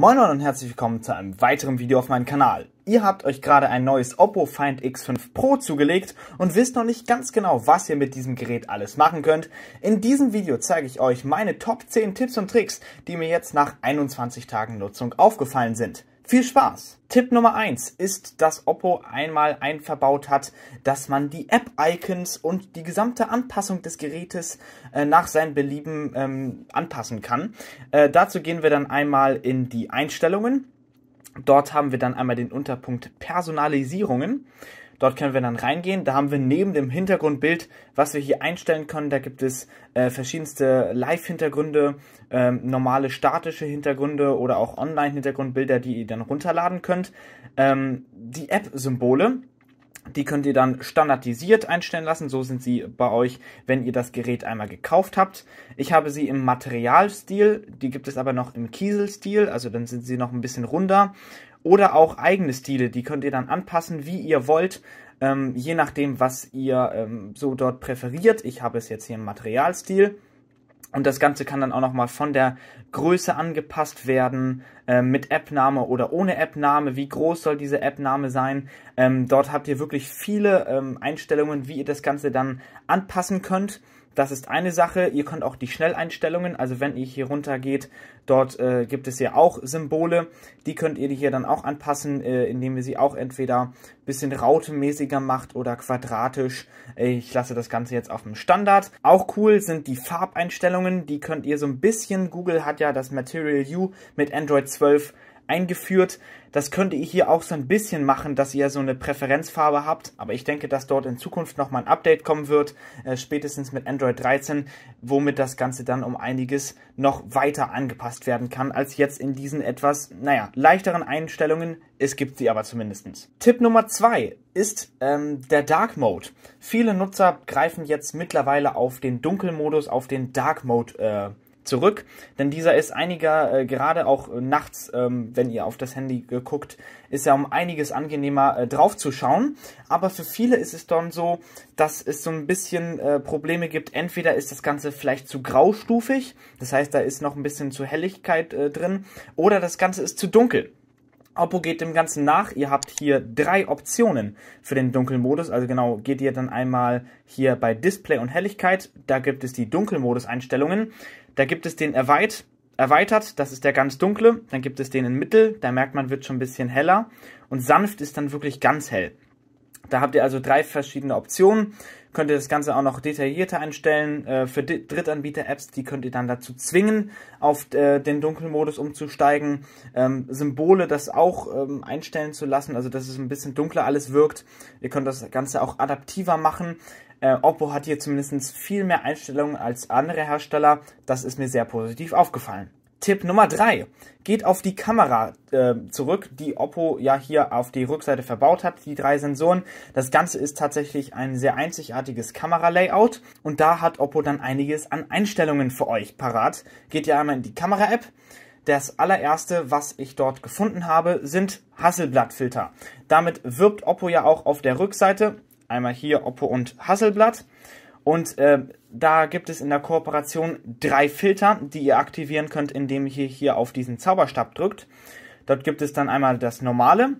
Moin und herzlich willkommen zu einem weiteren Video auf meinem Kanal. Ihr habt euch gerade ein neues Oppo Find X5 Pro zugelegt und wisst noch nicht ganz genau, was ihr mit diesem Gerät alles machen könnt. In diesem Video zeige ich euch meine Top 10 Tipps und Tricks, die mir jetzt nach 21 Tagen Nutzung aufgefallen sind. Viel Spaß! Tipp Nummer eins ist, dass Oppo einmal einverbaut hat, dass man die App-Icons und die gesamte Anpassung des Gerätes äh, nach seinem Belieben ähm, anpassen kann. Äh, dazu gehen wir dann einmal in die Einstellungen. Dort haben wir dann einmal den Unterpunkt Personalisierungen. Dort können wir dann reingehen. Da haben wir neben dem Hintergrundbild, was wir hier einstellen können, da gibt es äh, verschiedenste Live-Hintergründe, äh, normale statische Hintergründe oder auch Online-Hintergrundbilder, die ihr dann runterladen könnt. Ähm, die App-Symbole, die könnt ihr dann standardisiert einstellen lassen. So sind sie bei euch, wenn ihr das Gerät einmal gekauft habt. Ich habe sie im Materialstil, die gibt es aber noch im Kieselstil, also dann sind sie noch ein bisschen runder oder auch eigene Stile, die könnt ihr dann anpassen, wie ihr wollt, ähm, je nachdem, was ihr ähm, so dort präferiert. Ich habe es jetzt hier im Materialstil. Und das Ganze kann dann auch nochmal von der Größe angepasst werden, äh, mit App-Name oder ohne App-Name. Wie groß soll diese App-Name sein? Ähm, dort habt ihr wirklich viele ähm, Einstellungen, wie ihr das Ganze dann anpassen könnt. Das ist eine Sache. Ihr könnt auch die Schnelleinstellungen, also wenn ihr hier runter geht, dort äh, gibt es ja auch Symbole. Die könnt ihr hier dann auch anpassen, äh, indem ihr sie auch entweder ein bisschen rautemäßiger macht oder quadratisch. Äh, ich lasse das Ganze jetzt auf dem Standard. Auch cool sind die Farbeinstellungen. Die könnt ihr so ein bisschen, Google hat ja das Material U mit Android 12 eingeführt. Das könnte ich hier auch so ein bisschen machen, dass ihr so eine Präferenzfarbe habt. Aber ich denke, dass dort in Zukunft nochmal ein Update kommen wird, äh, spätestens mit Android 13, womit das Ganze dann um einiges noch weiter angepasst werden kann, als jetzt in diesen etwas, naja, leichteren Einstellungen. Es gibt sie aber zumindestens. Tipp Nummer 2 ist ähm, der Dark Mode. Viele Nutzer greifen jetzt mittlerweile auf den Dunkelmodus, auf den Dark Mode äh, zurück, denn dieser ist einiger, äh, gerade auch äh, nachts, ähm, wenn ihr auf das Handy guckt, ist er um einiges angenehmer äh, drauf zu schauen. Aber für viele ist es dann so, dass es so ein bisschen äh, Probleme gibt. Entweder ist das Ganze vielleicht zu graustufig, das heißt, da ist noch ein bisschen zu Helligkeit äh, drin, oder das Ganze ist zu dunkel. Oppo geht dem Ganzen nach. Ihr habt hier drei Optionen für den Dunkelmodus. Also genau, geht ihr dann einmal hier bei Display und Helligkeit. Da gibt es die Dunkelmodus-Einstellungen. Da gibt es den Erweit, erweitert, das ist der ganz dunkle. Dann gibt es den in Mittel, da merkt man, wird schon ein bisschen heller. Und sanft ist dann wirklich ganz hell. Da habt ihr also drei verschiedene Optionen. Könnt ihr das Ganze auch noch detaillierter einstellen. Äh, für Drittanbieter-Apps, die könnt ihr dann dazu zwingen, auf äh, den dunklen Modus umzusteigen. Ähm, Symbole das auch ähm, einstellen zu lassen, also dass es ein bisschen dunkler alles wirkt. Ihr könnt das Ganze auch adaptiver machen. Äh, Oppo hat hier zumindest viel mehr Einstellungen als andere Hersteller. Das ist mir sehr positiv aufgefallen. Tipp Nummer 3 Geht auf die Kamera äh, zurück, die Oppo ja hier auf die Rückseite verbaut hat, die drei Sensoren. Das Ganze ist tatsächlich ein sehr einzigartiges Kameralayout und da hat Oppo dann einiges an Einstellungen für euch parat. Geht ihr einmal in die Kamera-App. Das allererste, was ich dort gefunden habe, sind Hasselblattfilter. Damit wirbt Oppo ja auch auf der Rückseite Einmal hier Oppo und Hasselblatt. Und äh, da gibt es in der Kooperation drei Filter, die ihr aktivieren könnt, indem ihr hier auf diesen Zauberstab drückt. Dort gibt es dann einmal das normale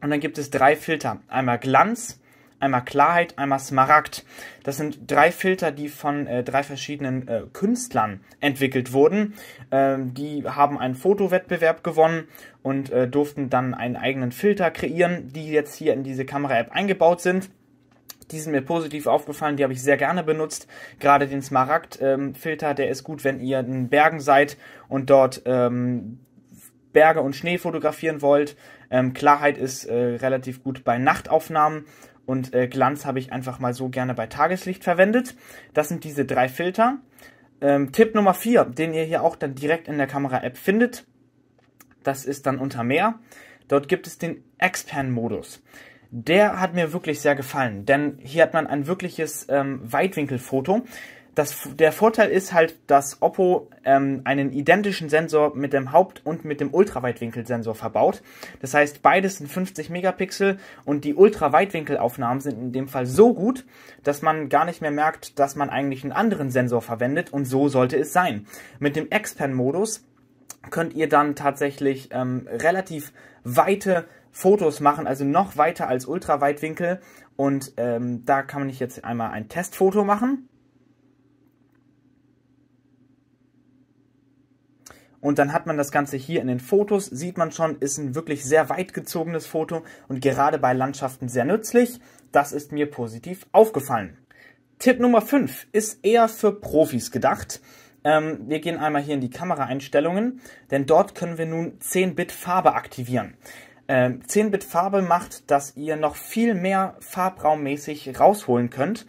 und dann gibt es drei Filter. Einmal Glanz, einmal Klarheit, einmal Smaragd. Das sind drei Filter, die von äh, drei verschiedenen äh, Künstlern entwickelt wurden. Ähm, die haben einen Fotowettbewerb gewonnen und äh, durften dann einen eigenen Filter kreieren, die jetzt hier in diese Kamera-App eingebaut sind die sind mir positiv aufgefallen, die habe ich sehr gerne benutzt. Gerade den Smaragd-Filter, ähm, der ist gut, wenn ihr in Bergen seid und dort ähm, Berge und Schnee fotografieren wollt. Ähm, Klarheit ist äh, relativ gut bei Nachtaufnahmen und äh, Glanz habe ich einfach mal so gerne bei Tageslicht verwendet. Das sind diese drei Filter. Ähm, Tipp Nummer vier, den ihr hier auch dann direkt in der Kamera-App findet, das ist dann unter mehr. Dort gibt es den Expand-Modus der hat mir wirklich sehr gefallen, denn hier hat man ein wirkliches ähm, Weitwinkelfoto. Das, der Vorteil ist halt, dass Oppo ähm, einen identischen Sensor mit dem Haupt- und mit dem Ultraweitwinkelsensor verbaut. Das heißt, beides sind 50 Megapixel und die Ultraweitwinkelaufnahmen sind in dem Fall so gut, dass man gar nicht mehr merkt, dass man eigentlich einen anderen Sensor verwendet und so sollte es sein. Mit dem X-Pen-Modus könnt ihr dann tatsächlich ähm, relativ weite Fotos machen, also noch weiter als Ultraweitwinkel. Und ähm, da kann ich jetzt einmal ein Testfoto machen. Und dann hat man das Ganze hier in den Fotos, sieht man schon, ist ein wirklich sehr weit gezogenes Foto und gerade bei Landschaften sehr nützlich. Das ist mir positiv aufgefallen. Tipp Nummer 5 ist eher für Profis gedacht. Ähm, wir gehen einmal hier in die Kameraeinstellungen, denn dort können wir nun 10-Bit Farbe aktivieren. Ähm, 10-Bit-Farbe macht, dass ihr noch viel mehr farbraummäßig rausholen könnt.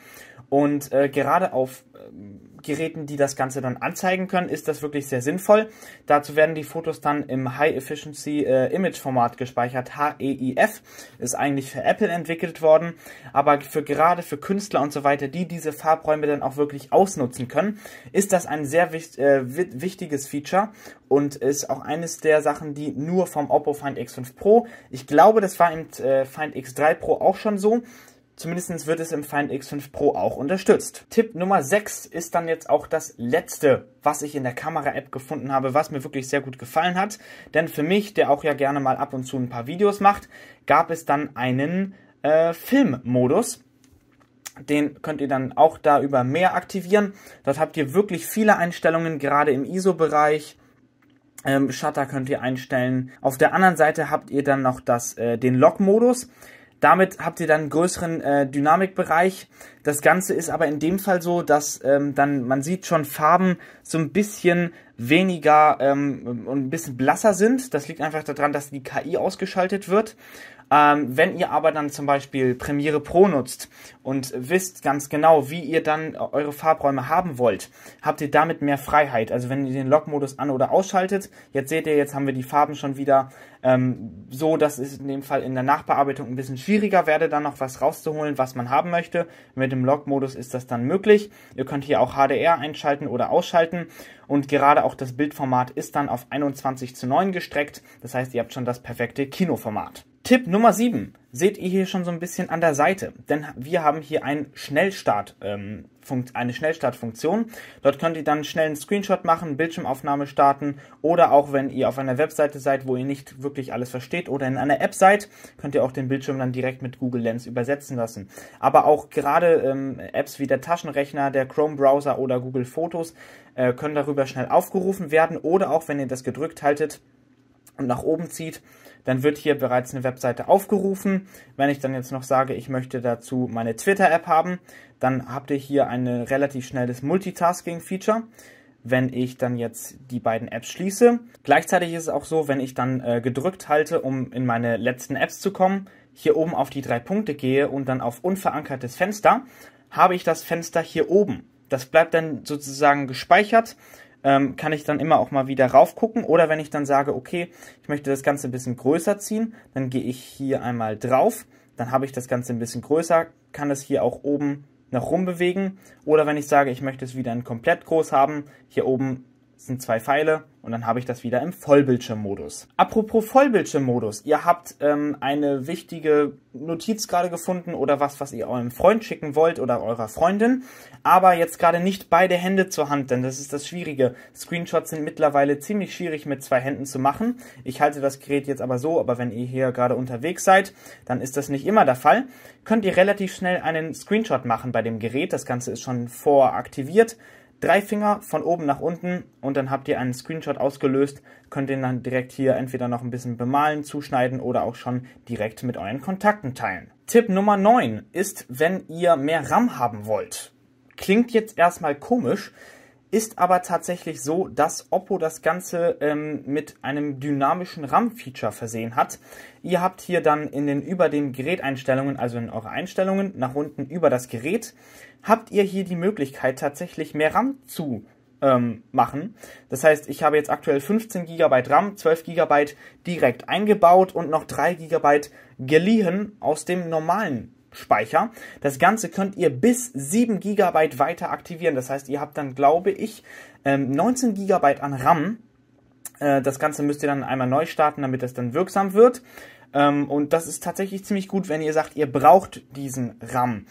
Und äh, gerade auf ähm, Geräten, die das Ganze dann anzeigen können, ist das wirklich sehr sinnvoll. Dazu werden die Fotos dann im High Efficiency äh, Image Format gespeichert. HEIF ist eigentlich für Apple entwickelt worden, aber für gerade für Künstler und so weiter, die diese Farbräume dann auch wirklich ausnutzen können, ist das ein sehr wicht, äh, wichtiges Feature und ist auch eines der Sachen, die nur vom Oppo Find X5 Pro, ich glaube, das war im äh, Find X3 Pro auch schon so, Zumindest wird es im Find X5 Pro auch unterstützt. Tipp Nummer 6 ist dann jetzt auch das letzte, was ich in der Kamera-App gefunden habe, was mir wirklich sehr gut gefallen hat. Denn für mich, der auch ja gerne mal ab und zu ein paar Videos macht, gab es dann einen äh, Filmmodus. Den könnt ihr dann auch da über mehr aktivieren. Dort habt ihr wirklich viele Einstellungen, gerade im ISO-Bereich. Ähm, Shutter könnt ihr einstellen. Auf der anderen Seite habt ihr dann noch das, äh, den log modus damit habt ihr dann einen größeren äh, Dynamikbereich. Das Ganze ist aber in dem Fall so, dass ähm, dann man sieht schon Farben so ein bisschen weniger ähm, ein bisschen blasser sind. Das liegt einfach daran, dass die KI ausgeschaltet wird. Ähm, wenn ihr aber dann zum Beispiel Premiere Pro nutzt und wisst ganz genau, wie ihr dann eure Farbräume haben wollt, habt ihr damit mehr Freiheit. Also wenn ihr den Lock-Modus an- oder ausschaltet, jetzt seht ihr, jetzt haben wir die Farben schon wieder ähm, so, dass es in dem Fall in der Nachbearbeitung ein bisschen schwieriger werde, dann noch was rauszuholen, was man haben möchte. Mit dem Lock-Modus ist das dann möglich. Ihr könnt hier auch HDR einschalten oder ausschalten und gerade auch das Bildformat ist dann auf 21 zu 9 gestreckt. Das heißt, ihr habt schon das perfekte Kinoformat. Tipp Nummer 7 seht ihr hier schon so ein bisschen an der Seite, denn wir haben hier einen Schnellstart, ähm, eine Schnellstartfunktion. Dort könnt ihr dann schnell einen Screenshot machen, Bildschirmaufnahme starten oder auch wenn ihr auf einer Webseite seid, wo ihr nicht wirklich alles versteht oder in einer App seid, könnt ihr auch den Bildschirm dann direkt mit Google Lens übersetzen lassen. Aber auch gerade ähm, Apps wie der Taschenrechner, der Chrome-Browser oder Google Fotos äh, können darüber schnell aufgerufen werden oder auch wenn ihr das gedrückt haltet, und nach oben zieht, dann wird hier bereits eine Webseite aufgerufen. Wenn ich dann jetzt noch sage, ich möchte dazu meine Twitter-App haben, dann habt ihr hier ein relativ schnelles Multitasking-Feature wenn ich dann jetzt die beiden Apps schließe. Gleichzeitig ist es auch so, wenn ich dann äh, gedrückt halte, um in meine letzten Apps zu kommen, hier oben auf die drei Punkte gehe und dann auf unverankertes Fenster, habe ich das Fenster hier oben. Das bleibt dann sozusagen gespeichert ähm, kann ich dann immer auch mal wieder raufgucken. Oder wenn ich dann sage, okay, ich möchte das Ganze ein bisschen größer ziehen, dann gehe ich hier einmal drauf, dann habe ich das Ganze ein bisschen größer, kann es hier auch oben nach rum bewegen. Oder wenn ich sage, ich möchte es wieder in komplett groß haben, hier oben sind zwei Pfeile und dann habe ich das wieder im Vollbildschirmmodus. Apropos Vollbildschirmmodus, ihr habt ähm, eine wichtige Notiz gerade gefunden oder was, was ihr eurem Freund schicken wollt oder eurer Freundin, aber jetzt gerade nicht beide Hände zur Hand, denn das ist das Schwierige. Screenshots sind mittlerweile ziemlich schwierig mit zwei Händen zu machen. Ich halte das Gerät jetzt aber so, aber wenn ihr hier gerade unterwegs seid, dann ist das nicht immer der Fall. Könnt ihr relativ schnell einen Screenshot machen bei dem Gerät, das Ganze ist schon voraktiviert drei Finger von oben nach unten und dann habt ihr einen Screenshot ausgelöst, könnt den dann direkt hier entweder noch ein bisschen bemalen, zuschneiden oder auch schon direkt mit euren Kontakten teilen. Tipp Nummer 9 ist, wenn ihr mehr RAM haben wollt. Klingt jetzt erstmal komisch, ist aber tatsächlich so, dass Oppo das Ganze ähm, mit einem dynamischen RAM-Feature versehen hat. Ihr habt hier dann in den über den Geräteinstellungen, also in eure Einstellungen, nach unten über das Gerät, habt ihr hier die Möglichkeit tatsächlich mehr RAM zu ähm, machen. Das heißt, ich habe jetzt aktuell 15 GB RAM, 12 GB direkt eingebaut und noch 3 GB geliehen aus dem normalen Speicher. Das Ganze könnt ihr bis 7 GB weiter aktivieren. Das heißt, ihr habt dann, glaube ich, 19 ähm, GB an RAM. Äh, das Ganze müsst ihr dann einmal neu starten, damit das dann wirksam wird. Ähm, und das ist tatsächlich ziemlich gut, wenn ihr sagt, ihr braucht diesen RAM.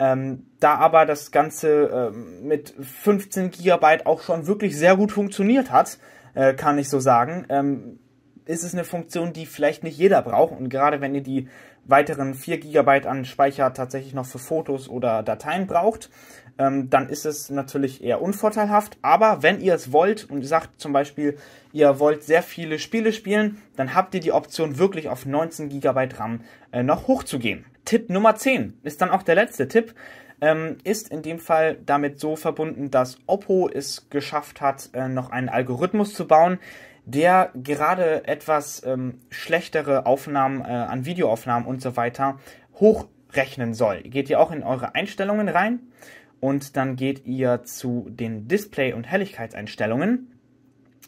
Ähm, da aber das Ganze ähm, mit 15 GB auch schon wirklich sehr gut funktioniert hat, äh, kann ich so sagen, ähm, ist es eine Funktion, die vielleicht nicht jeder braucht. Und gerade wenn ihr die weiteren 4 GB an Speicher tatsächlich noch für Fotos oder Dateien braucht, ähm, dann ist es natürlich eher unvorteilhaft. Aber wenn ihr es wollt und sagt zum Beispiel, ihr wollt sehr viele Spiele spielen, dann habt ihr die Option, wirklich auf 19 GB RAM äh, noch hochzugehen. Tipp Nummer 10 ist dann auch der letzte Tipp. Ähm, ist in dem Fall damit so verbunden, dass Oppo es geschafft hat, äh, noch einen Algorithmus zu bauen, der gerade etwas ähm, schlechtere Aufnahmen äh, an Videoaufnahmen und so weiter hochrechnen soll. Geht ihr auch in eure Einstellungen rein und dann geht ihr zu den Display- und Helligkeitseinstellungen.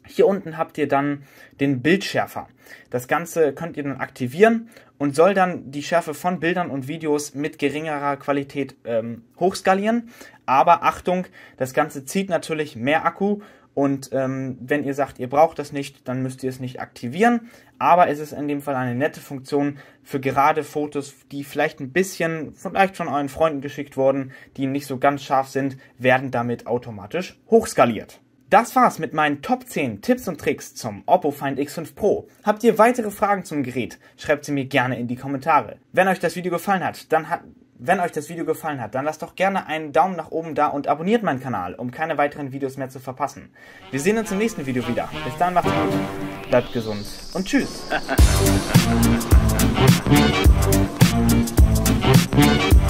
Hier unten habt ihr dann den Bildschärfer. Das Ganze könnt ihr dann aktivieren und soll dann die Schärfe von Bildern und Videos mit geringerer Qualität ähm, hochskalieren. Aber Achtung, das Ganze zieht natürlich mehr Akku und ähm, wenn ihr sagt, ihr braucht das nicht, dann müsst ihr es nicht aktivieren. Aber es ist in dem Fall eine nette Funktion für gerade Fotos, die vielleicht ein bisschen, vielleicht von euren Freunden geschickt wurden, die nicht so ganz scharf sind, werden damit automatisch hochskaliert. Das war's mit meinen Top 10 Tipps und Tricks zum Oppo Find X5 Pro. Habt ihr weitere Fragen zum Gerät? Schreibt sie mir gerne in die Kommentare. Wenn euch das Video gefallen hat, dann hat, wenn euch das Video gefallen hat, dann lasst doch gerne einen Daumen nach oben da und abonniert meinen Kanal, um keine weiteren Videos mehr zu verpassen. Wir sehen uns im nächsten Video wieder. Bis dann, macht's gut, bleibt gesund und tschüss.